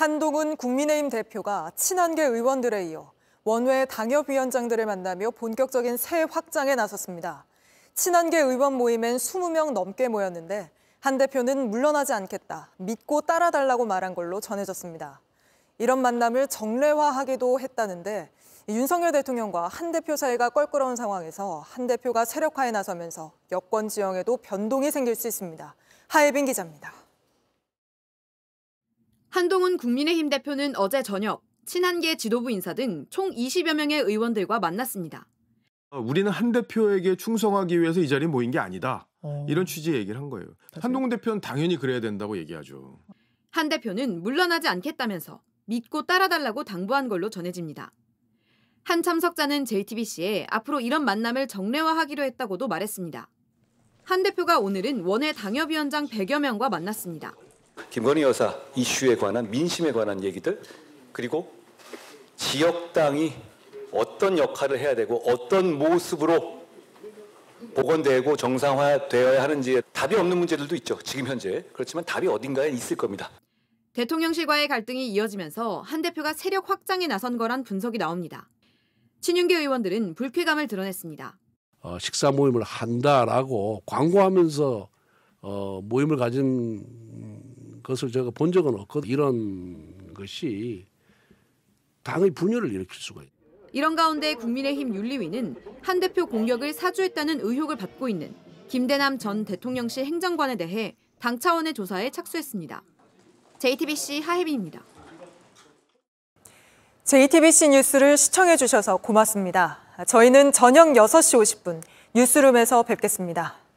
한동훈 국민의힘 대표가 친한계 의원들에 이어 원외 당협위원장들을 만나며 본격적인 새 확장에 나섰습니다. 친한계 의원 모임엔 20명 넘게 모였는데 한 대표는 물러나지 않겠다, 믿고 따라달라고 말한 걸로 전해졌습니다. 이런 만남을 정례화하기도 했다는데 윤석열 대통령과 한 대표 사이가 껄끄러운 상황에서 한 대표가 세력화에 나서면서 여권 지형에도 변동이 생길 수 있습니다. 하예빈 기자입니다. 한동훈 국민의힘 대표는 어제 저녁 친한계 지도부 인사 등 총 20여 명의 의원들과 만났습니다. 어, 우리는 한 대표에게 충성하기 위해서 이 자리에 모인 게 아니다. 어. 이런 취지의 얘기를 한 거예요. 한동훈 대표는 당연히 그래야 된다고 얘기하죠. 한 대표는 물러나지 않겠다면서 믿고 따라달라고 당부한 걸로 전해집니다. 한 참석자는 JTBC에 앞으로 이런 만남을 정례화하기로 했다고도 말했습니다. 한 대표가 오늘은 원외 당협위원장 100여 명과 만났습니다. 김건희 여사 이슈에 관한 민심에 관한 얘기들 그리고 지역당이 어떤 역할을 해야 되고 어떤 모습으로 복원되고 정상화되어야 하는지 답이 없는 문제들도 있죠. 지금 현재. 그렇지만 답이 어딘가에 있을 겁니다. 대통령실과의 갈등이 이어지면서 한 대표가 세력 확장에 나선 거란 분석이 나옵니다. 친윤계 의원들은 불쾌감을 드러냈습니다. 어, 식사 모임을 한다라고 광고하면서 어, 모임을 가진 것을 제가 본 적은 없고 이런 것이 당의 분열을 일으킬 수가 있다. 이런 가운데 국민의힘 윤리위는 한 대표 공격을 사주했다는 의혹을 받고 있는 김대남 전 대통령실 행정관에 대해 당 차원의 조사에 착수했습니다. JTBC 하혜빈입니다. JTBC 뉴스를 시청해 주셔서 고맙습니다. 저희는 저녁 6시 50분 뉴스룸에서 뵙겠습니다.